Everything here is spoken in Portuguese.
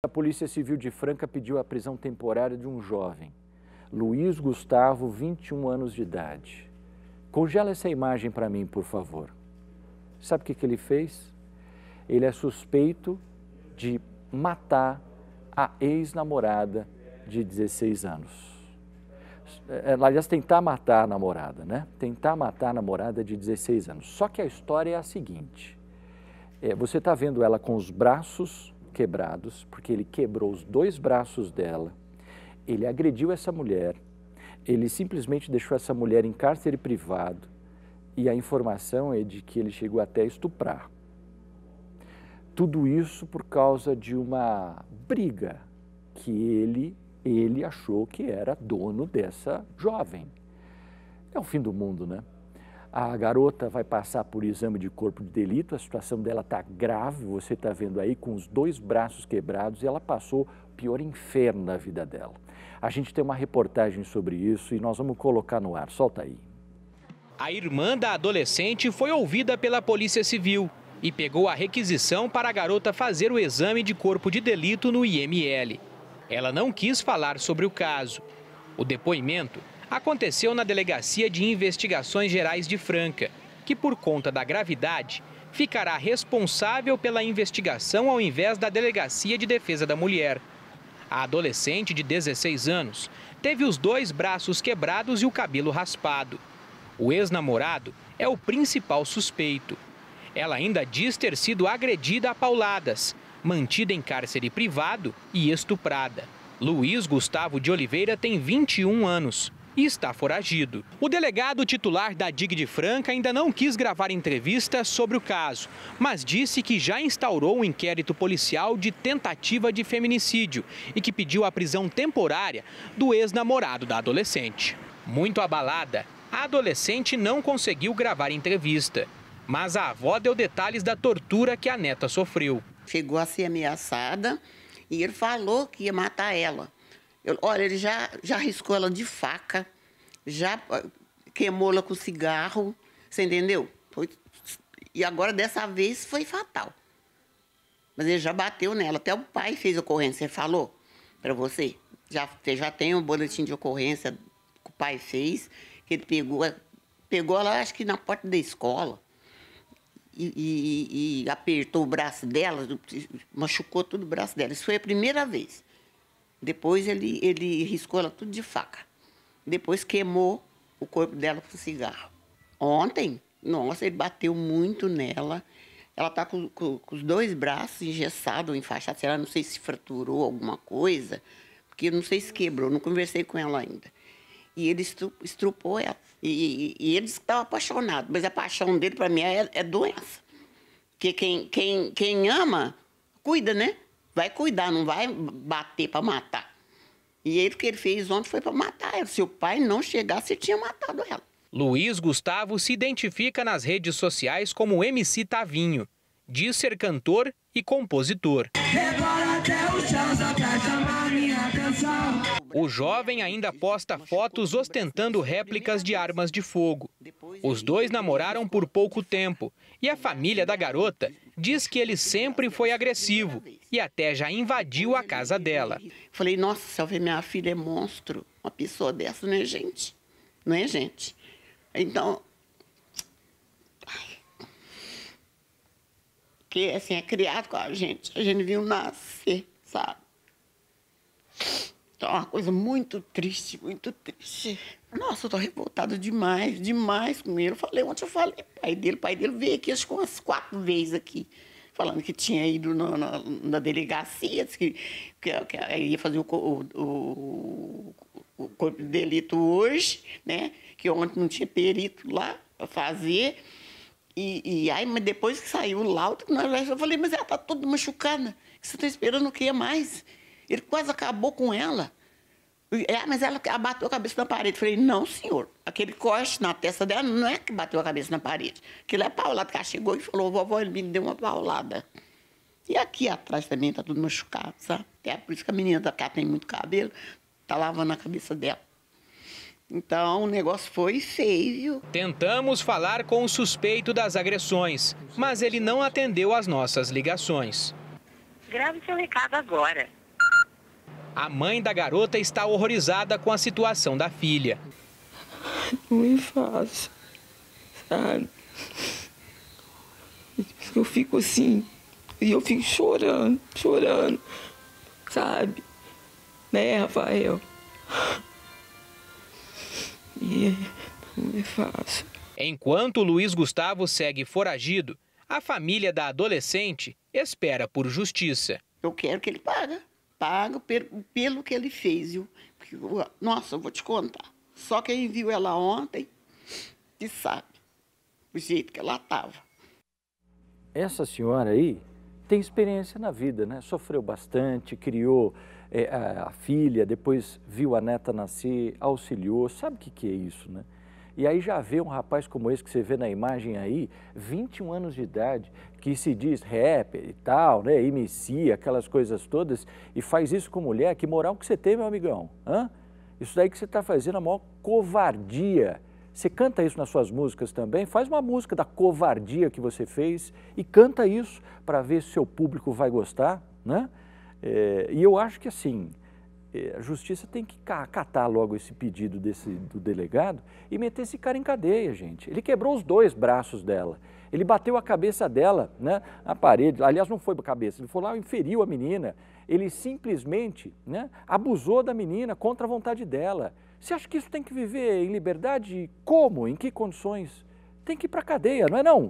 A Polícia Civil de Franca pediu a prisão temporária de um jovem, Luiz Gustavo, 21 anos de idade. Congela essa imagem para mim, por favor. Sabe o que, que ele fez? Ele é suspeito de matar a ex-namorada de 16 anos. É, é, aliás, tentar matar a namorada, né? Tentar matar a namorada de 16 anos. Só que a história é a seguinte: é, você está vendo ela com os braços quebrados, porque ele quebrou os dois braços dela, ele agrediu essa mulher, ele simplesmente deixou essa mulher em cárcere privado e a informação é de que ele chegou até a estuprar. Tudo isso por causa de uma briga que ele, ele achou que era dono dessa jovem. É o fim do mundo, né? A garota vai passar por exame de corpo de delito, a situação dela está grave, você está vendo aí, com os dois braços quebrados, e ela passou o pior inferno na vida dela. A gente tem uma reportagem sobre isso e nós vamos colocar no ar. Solta aí. A irmã da adolescente foi ouvida pela Polícia Civil e pegou a requisição para a garota fazer o exame de corpo de delito no IML. Ela não quis falar sobre o caso. O depoimento aconteceu na Delegacia de Investigações Gerais de Franca, que, por conta da gravidade, ficará responsável pela investigação ao invés da Delegacia de Defesa da Mulher. A adolescente de 16 anos teve os dois braços quebrados e o cabelo raspado. O ex-namorado é o principal suspeito. Ela ainda diz ter sido agredida a pauladas, mantida em cárcere privado e estuprada. Luiz Gustavo de Oliveira tem 21 anos e está foragido. O delegado titular da DIG de Franca ainda não quis gravar entrevista sobre o caso, mas disse que já instaurou um inquérito policial de tentativa de feminicídio e que pediu a prisão temporária do ex-namorado da adolescente. Muito abalada, a adolescente não conseguiu gravar entrevista, mas a avó deu detalhes da tortura que a neta sofreu. Chegou a ser ameaçada e ele falou que ia matar ela. Eu, olha, ele já, já riscou ela de faca, já ah, queimou ela com cigarro, você entendeu? Foi, e agora, dessa vez, foi fatal. Mas ele já bateu nela. Até o pai fez ocorrência, você falou para você. Já, já tem um boletim de ocorrência que o pai fez, que ele pegou, eh, pegou ela, acho que na porta da escola. E, e, e apertou o braço dela, machucou todo o braço dela. Isso foi a primeira vez. Depois ele, ele riscou ela tudo de faca. Depois queimou o corpo dela com cigarro. Ontem, nossa, ele bateu muito nela. Ela está com, com, com os dois braços engessados, enfaixados. Ela não sei se fraturou alguma coisa, porque não sei se quebrou, não conversei com ela ainda. E ele estrupou ela. E, e, e ele estava apaixonado, mas a paixão dele, para mim, é, é doença. Porque quem, quem, quem ama, cuida, né? Vai cuidar, não vai bater para matar. E ele que ele fez ontem foi para matar ela. Se o pai não chegasse, tinha matado ela. Luiz Gustavo se identifica nas redes sociais como MC Tavinho. Diz ser cantor e compositor. até o chão só pra chamar minha o jovem ainda posta fotos ostentando réplicas de armas de fogo. Os dois namoraram por pouco tempo e a família da garota diz que ele sempre foi agressivo e até já invadiu a casa dela. Falei, nossa, ver minha filha é monstro. Uma pessoa dessa não é gente. Não é gente. Então. Que assim, é criado com a gente. A gente viu nascer, sabe? Então, é uma coisa muito triste, muito triste. Nossa, eu tô revoltada demais, demais com ele. Eu falei, ontem eu falei pai dele, pai dele veio aqui, acho que umas quatro vezes aqui, falando que tinha ido na delegacia, que, que, que ia fazer o, o, o, o, corpo de delito hoje, né? Que ontem não tinha perito lá para fazer. E, e, aí, mas depois que saiu o laudo, eu falei, mas ela tá toda machucada. Você tá esperando o que mais? Ele quase acabou com ela. É, mas ela bateu a cabeça na parede. Eu falei, não, senhor. Aquele corte na testa dela não é que bateu a cabeça na parede. Aquilo é paulada. Ela chegou e falou, vovó, ele me deu uma paulada. E aqui atrás também está tudo machucado, sabe? É por isso que a menina da cá tem muito cabelo. está lavando a cabeça dela. Então, o negócio foi feio. Tentamos falar com o suspeito das agressões, mas ele não atendeu as nossas ligações. Grave seu recado agora. A mãe da garota está horrorizada com a situação da filha. Não me faça, sabe? Eu fico assim, e eu fico chorando, chorando, sabe? Né, Rafael? E não é fácil. Enquanto Luiz Gustavo segue foragido, a família da adolescente espera por justiça. Eu quero que ele pague pago pelo que ele fez. Viu? Nossa, eu vou te contar. Só quem viu ela ontem que sabe o jeito que ela estava. Essa senhora aí tem experiência na vida, né? Sofreu bastante, criou é, a, a, filha, depois viu a neta nascer, auxiliou. Sabe o que, que é isso, né? E aí já vê um rapaz como esse que você vê na imagem aí, 21 anos de idade, que se diz rapper e tal, né, MC, aquelas coisas todas, e faz isso com mulher, que moral que você tem, meu amigão? Hã? Isso daí que você está fazendo é a maior covardia. Você canta isso nas suas músicas também? Faz uma música da covardia que você fez e canta isso para ver se o seu público vai gostar, né? É, e eu acho que assim, é, a justiça tem que acatar logo esse pedido desse, do delegado e meter esse cara em cadeia, gente. Ele quebrou os dois braços dela. Ele bateu a cabeça dela né, na parede. Aliás, não foi a cabeça, ele foi lá e feriu a menina. Ele simplesmente né, abusou da menina contra a vontade dela. Você acha que isso tem que viver em liberdade? Como? Em que condições? Tem que ir para cadeia, não é não?